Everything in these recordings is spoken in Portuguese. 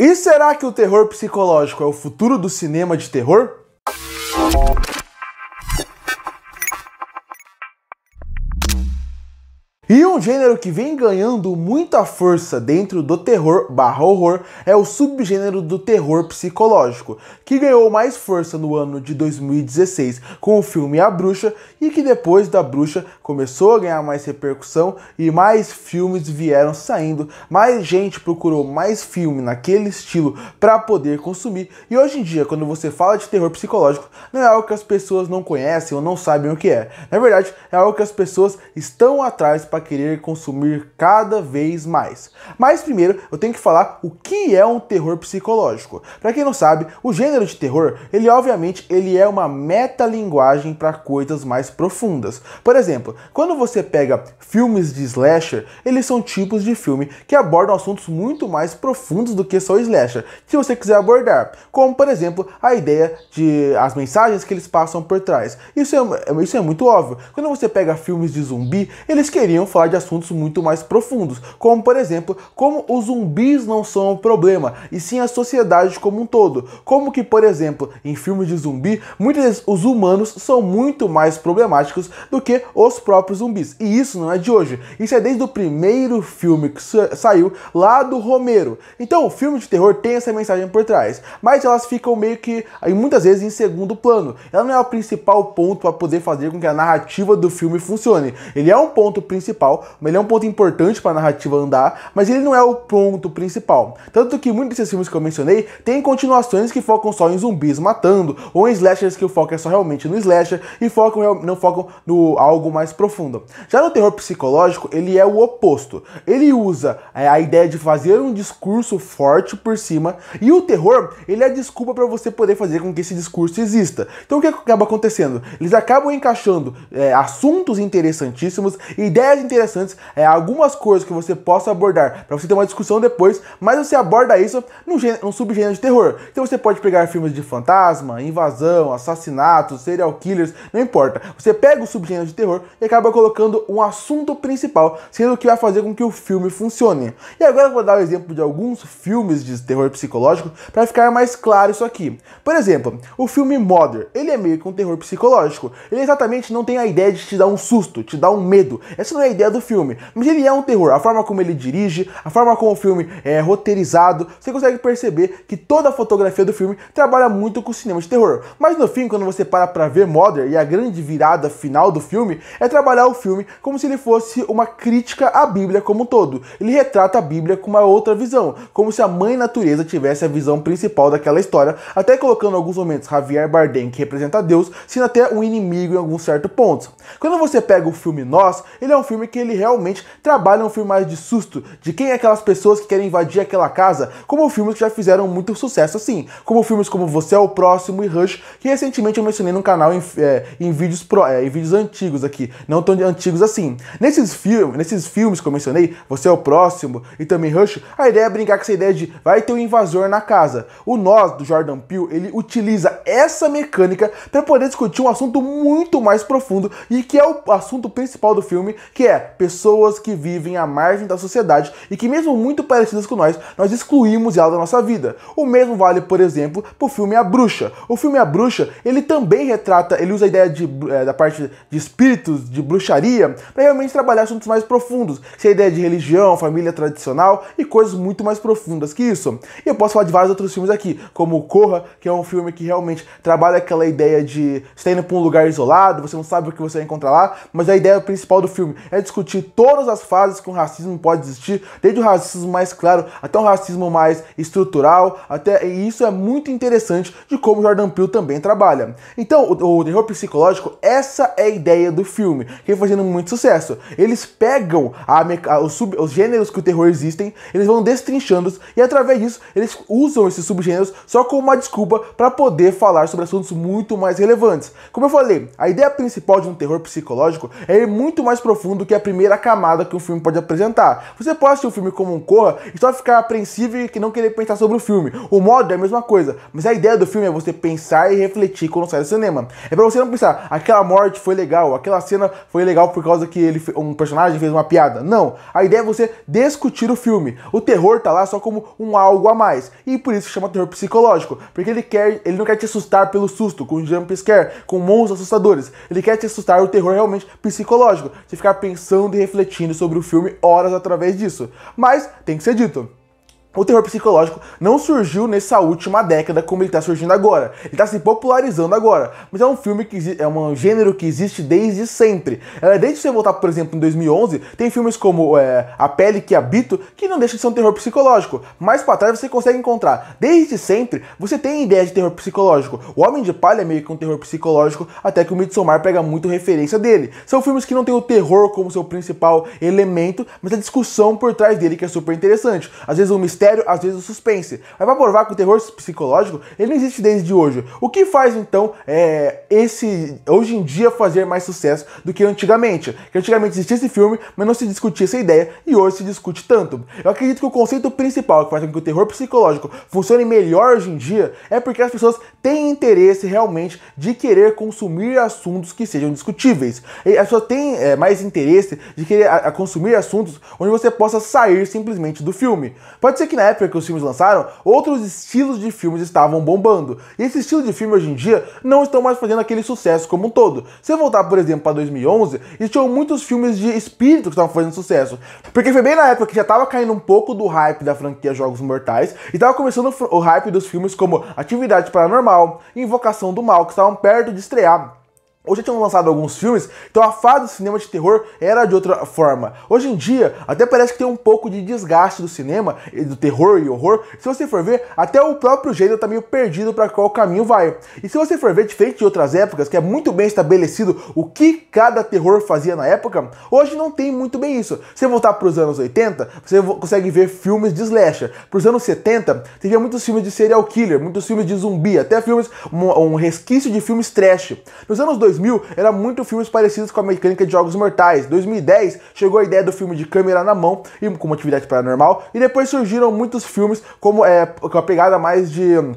E será que o terror psicológico é o futuro do cinema de terror? E um gênero que vem ganhando muita força dentro do terror barra horror é o subgênero do terror psicológico, que ganhou mais força no ano de 2016 com o filme A Bruxa e que depois da Bruxa começou a ganhar mais repercussão e mais filmes vieram saindo, mais gente procurou mais filme naquele estilo para poder consumir e hoje em dia quando você fala de terror psicológico não é algo que as pessoas não conhecem ou não sabem o que é, na verdade é algo que as pessoas estão atrás para para querer consumir cada vez mais. Mas primeiro eu tenho que falar o que é um terror psicológico. Para quem não sabe, o gênero de terror, ele obviamente ele é uma metalinguagem para coisas mais profundas. Por exemplo, quando você pega filmes de slasher, eles são tipos de filme que abordam assuntos muito mais profundos do que só o slasher, se você quiser abordar, como por exemplo a ideia de as mensagens que eles passam por trás. Isso é, isso é muito óbvio. Quando você pega filmes de zumbi, eles queriam falar de assuntos muito mais profundos, como por exemplo, como os zumbis não são o problema, e sim a sociedade como um todo. Como que, por exemplo, em filmes de zumbi, muitas vezes os humanos são muito mais problemáticos do que os próprios zumbis. E isso não é de hoje. Isso é desde o primeiro filme que saiu lá do Romero. Então, o filme de terror tem essa mensagem por trás, mas elas ficam meio que muitas vezes em segundo plano. Ela não é o principal ponto para poder fazer com que a narrativa do filme funcione. Ele é um ponto principal principal, ele é um ponto importante para a narrativa andar, mas ele não é o ponto principal. Tanto que muitos desses filmes que eu mencionei têm continuações que focam só em zumbis matando, ou em slashers que o foco é só realmente no slasher e focam, não focam no algo mais profundo. Já no terror psicológico, ele é o oposto. Ele usa é, a ideia de fazer um discurso forte por cima, e o terror, ele é a desculpa para você poder fazer com que esse discurso exista. Então o que acaba acontecendo? Eles acabam encaixando é, assuntos interessantíssimos, ideias interessantes, é, algumas coisas que você possa abordar para você ter uma discussão depois, mas você aborda isso num, num subgênero de terror. Então você pode pegar filmes de fantasma, invasão, assassinatos, serial killers, não importa. Você pega o subgênero de terror e acaba colocando um assunto principal, sendo que vai fazer com que o filme funcione. E agora eu vou dar o um exemplo de alguns filmes de terror psicológico para ficar mais claro isso aqui. Por exemplo, o filme Mother, ele é meio que um terror psicológico. Ele exatamente não tem a ideia de te dar um susto, te dar um medo. Essa não é a ideia do filme. Mas ele é um terror. A forma como ele dirige, a forma como o filme é roteirizado, você consegue perceber que toda a fotografia do filme trabalha muito com o cinema de terror. Mas no fim, quando você para pra ver Mother e a grande virada final do filme, é trabalhar o filme como se ele fosse uma crítica à Bíblia como um todo. Ele retrata a Bíblia com uma outra visão, como se a mãe natureza tivesse a visão principal daquela história, até colocando em alguns momentos Javier Bardem, que representa Deus, sendo até um inimigo em alguns certos pontos. Quando você pega o filme Nós, ele é um filme filme que ele realmente trabalha um filme mais de susto, de quem é aquelas pessoas que querem invadir aquela casa, como filmes que já fizeram muito sucesso assim, como filmes como Você é o Próximo e Rush, que recentemente eu mencionei no canal em, é, em vídeos, pro, é, em vídeos antigos aqui, não tão antigos assim. Nesses, filme, nesses filmes que eu mencionei, Você é o Próximo e também Rush, a ideia é brincar com essa ideia de vai ter um invasor na casa. O Nós, do Jordan Peele, ele utiliza essa mecânica para poder discutir um assunto muito mais profundo e que é o assunto principal do filme, que é é pessoas que vivem à margem da sociedade e que, mesmo muito parecidas com nós, nós excluímos ela da nossa vida. O mesmo vale, por exemplo, para o filme A Bruxa. O filme A Bruxa, ele também retrata, ele usa a ideia de, é, da parte de espíritos, de bruxaria, para realmente trabalhar assuntos mais profundos, se a ideia de religião, família tradicional e coisas muito mais profundas que isso. E eu posso falar de vários outros filmes aqui, como Corra, que é um filme que realmente trabalha aquela ideia de você tá indo para um lugar isolado, você não sabe o que você vai encontrar lá, mas a ideia principal do filme é é discutir todas as fases que um racismo pode existir, desde o racismo mais claro até o racismo mais estrutural, até e isso é muito interessante de como Jordan Peele também trabalha. Então, o, o terror psicológico, essa é a ideia do filme, que vem fazendo muito sucesso. Eles pegam a, a, os, sub, os gêneros que o terror existem, eles vão destrinchando-os e através disso eles usam esses subgêneros só como uma desculpa para poder falar sobre assuntos muito mais relevantes. Como eu falei, a ideia principal de um terror psicológico é ir muito mais profundo que é a primeira camada que o filme pode apresentar. Você pode assistir o filme como um corra e só ficar apreensivo e que não querer pensar sobre o filme. O modo é a mesma coisa, mas a ideia do filme é você pensar e refletir quando sai do cinema. É para você não pensar, aquela morte foi legal, aquela cena foi legal por causa que ele, um personagem fez uma piada. Não, a ideia é você discutir o filme. O terror tá lá só como um algo a mais, e por isso chama terror psicológico, porque ele quer, ele não quer te assustar pelo susto, com jump scare, com monstros assustadores. Ele quer te assustar o terror realmente psicológico. Você ficar pensando pensando e refletindo sobre o filme horas através disso. Mas tem que ser dito o terror psicológico não surgiu nessa última década como ele está surgindo agora. Ele está se popularizando agora. Mas é um filme que é um gênero que existe desde sempre. É desde você voltar, por exemplo, em 2011, tem filmes como é, A Pele que Habito, que não deixa de ser um terror psicológico. Mais para trás você consegue encontrar. Desde sempre, você tem ideia de terror psicológico. O Homem de Palha é meio que um terror psicológico, até que o Midsommar pega muito referência dele. São filmes que não têm o terror como seu principal elemento, mas a discussão por trás dele que é super interessante. Às vezes o um mistério mistério, às vezes o suspense. Mas para provar que o terror psicológico ele não existe desde hoje. O que faz então é, esse hoje em dia fazer mais sucesso do que antigamente? Que antigamente existia esse filme, mas não se discutia essa ideia e hoje se discute tanto. Eu acredito que o conceito principal que faz com que o terror psicológico funcione melhor hoje em dia é porque as pessoas têm interesse realmente de querer consumir assuntos que sejam discutíveis. E as pessoas têm é, mais interesse de querer a, a consumir assuntos onde você possa sair simplesmente do filme. Pode ser que na época que os filmes lançaram, outros estilos de filmes estavam bombando. E esse estilo de filme hoje em dia não estão mais fazendo aquele sucesso como um todo. Se eu voltar, por exemplo, para 2011, existiam muitos filmes de espírito que estavam fazendo sucesso. Porque foi bem na época que já estava caindo um pouco do hype da franquia Jogos Mortais e estava começando o hype dos filmes como Atividade Paranormal, Invocação do Mal, que estavam perto de estrear Hoje já tinham lançado alguns filmes, então a fase do cinema de terror era de outra forma. Hoje em dia, até parece que tem um pouco de desgaste do cinema, do terror e horror. Se você for ver, até o próprio gênero tá meio perdido para qual caminho vai. E se você for ver, diferente de outras épocas, que é muito bem estabelecido o que cada terror fazia na época, hoje não tem muito bem isso. Se você voltar para os anos 80, você consegue ver filmes de slasher. Para os anos 70, você via muitos filmes de serial killer, muitos filmes de zumbi, até filmes, um, um resquício de filmes trash. Nos anos 2000, 2000 era muito filmes parecidos com a mecânica de Jogos Mortais. 2010 chegou a ideia do filme de câmera na mão e com atividade paranormal e depois surgiram muitos filmes como é, com a pegada mais de hum,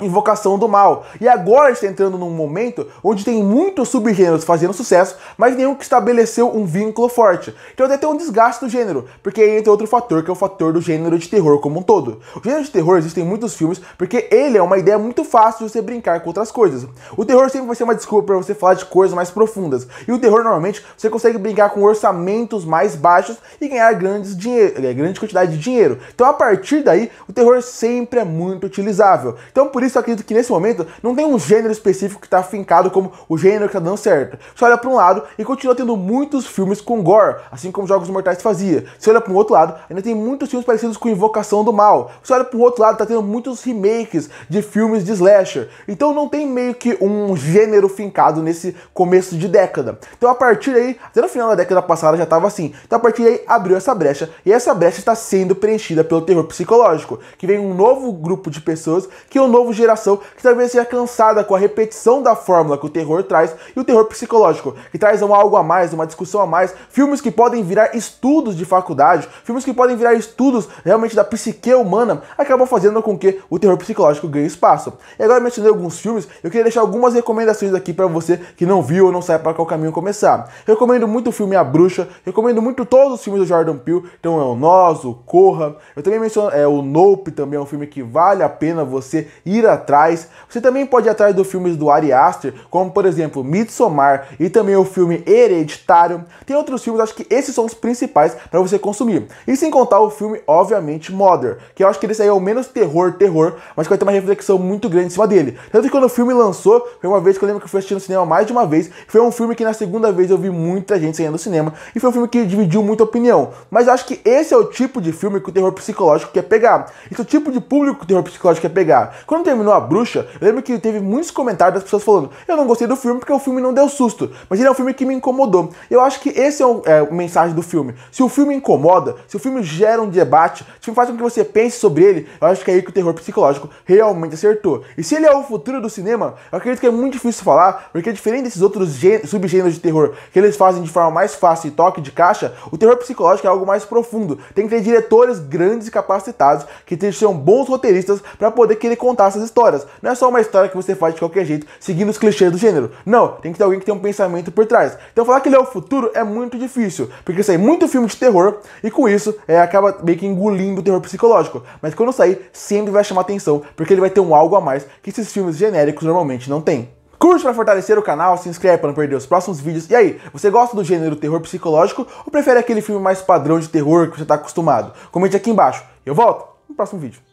Invocação do Mal. E agora está entrando num momento onde tem muitos subgêneros fazendo sucesso, mas nenhum que estabeleceu um vínculo forte. Então até tem um desgaste do gênero, porque aí entra outro fator que é o fator do gênero de terror como um todo. O gênero de terror existe em muitos filmes porque ele é uma ideia muito fácil de você brincar com outras coisas. O terror sempre vai ser uma desculpa para você falar de coisas mais profundas. E o terror normalmente você consegue brincar com orçamentos mais baixos e ganhar grandes dinheiro, eh, grande quantidade de dinheiro. Então a partir daí, o terror sempre é muito utilizável. Então por por isso eu acredito que nesse momento não tem um gênero específico que está fincado como o gênero que está dando certo. Você olha para um lado e continua tendo muitos filmes com gore, assim como Jogos Mortais fazia. Você olha para um outro lado, ainda tem muitos filmes parecidos com Invocação do Mal. Você olha para o outro lado, está tendo muitos remakes de filmes de slasher. Então não tem meio que um gênero fincado nesse começo de década. Então a partir daí, até no final da década passada já estava assim. Então a partir daí abriu essa brecha e essa brecha está sendo preenchida pelo terror psicológico, que vem um novo grupo de pessoas que é um novo geração que talvez seja cansada com a repetição da fórmula que o terror traz e o terror psicológico, que traz um algo a mais, uma discussão a mais, filmes que podem virar estudos de faculdade, filmes que podem virar estudos realmente da psique humana, acabam fazendo com que o terror psicológico ganhe espaço. E agora eu mencionei alguns filmes, eu queria deixar algumas recomendações aqui para você que não viu ou não sabe para qual caminho começar. recomendo muito o filme A Bruxa, recomendo muito todos os filmes do Jordan Peele, então é o Nós, o Corra, eu também menciono é, o Nope, também é um filme que vale a pena você ir ir atrás. Você também pode ir atrás dos filmes do Ari Aster, como por exemplo Midsommar e também o filme Hereditário. Tem outros filmes, acho que esses são os principais para você consumir. E sem contar o filme, obviamente, Mother, que eu acho que esse é o menos terror, terror, mas que vai ter uma reflexão muito grande em cima dele. Tanto que quando o filme lançou, foi uma vez que eu lembro que eu fui assistir no cinema mais de uma vez, foi um filme que na segunda vez eu vi muita gente saindo do cinema, e foi um filme que dividiu muita opinião. Mas acho que esse é o tipo de filme que o terror psicológico quer pegar. Esse é o tipo de público que o terror psicológico quer pegar. Quando terminou A Bruxa, eu lembro que teve muitos comentários das pessoas falando: eu não gostei do filme porque o filme não deu susto, mas ele é um filme que me incomodou. Eu acho que esse é, o, é a mensagem do filme. Se o filme incomoda, se o filme gera um debate, se o faz com que você pense sobre ele, eu acho que é aí que o terror psicológico realmente acertou. E se ele é o futuro do cinema, eu acredito que é muito difícil falar, porque diferente desses outros subgêneros de terror que eles fazem de forma mais fácil e toque de caixa, o terror psicológico é algo mais profundo. Tem que ter diretores grandes e capacitados que tenham bons roteiristas para poder querer contar essas histórias. Não é só uma história que você faz de qualquer jeito, seguindo os clichês do gênero. Não, tem que ter alguém que tem um pensamento por trás. Então falar que ele é o futuro é muito difícil, porque sai é muito filme de terror e com isso é, acaba meio que engolindo o terror psicológico. Mas quando sair, sempre vai chamar atenção, porque ele vai ter um algo a mais que esses filmes genéricos normalmente não têm. Curte para fortalecer o canal, se inscreve para não perder os próximos vídeos. E aí, você gosta do gênero terror psicológico ou prefere aquele filme mais padrão de terror que você está acostumado? Comente aqui embaixo. Eu volto no próximo vídeo.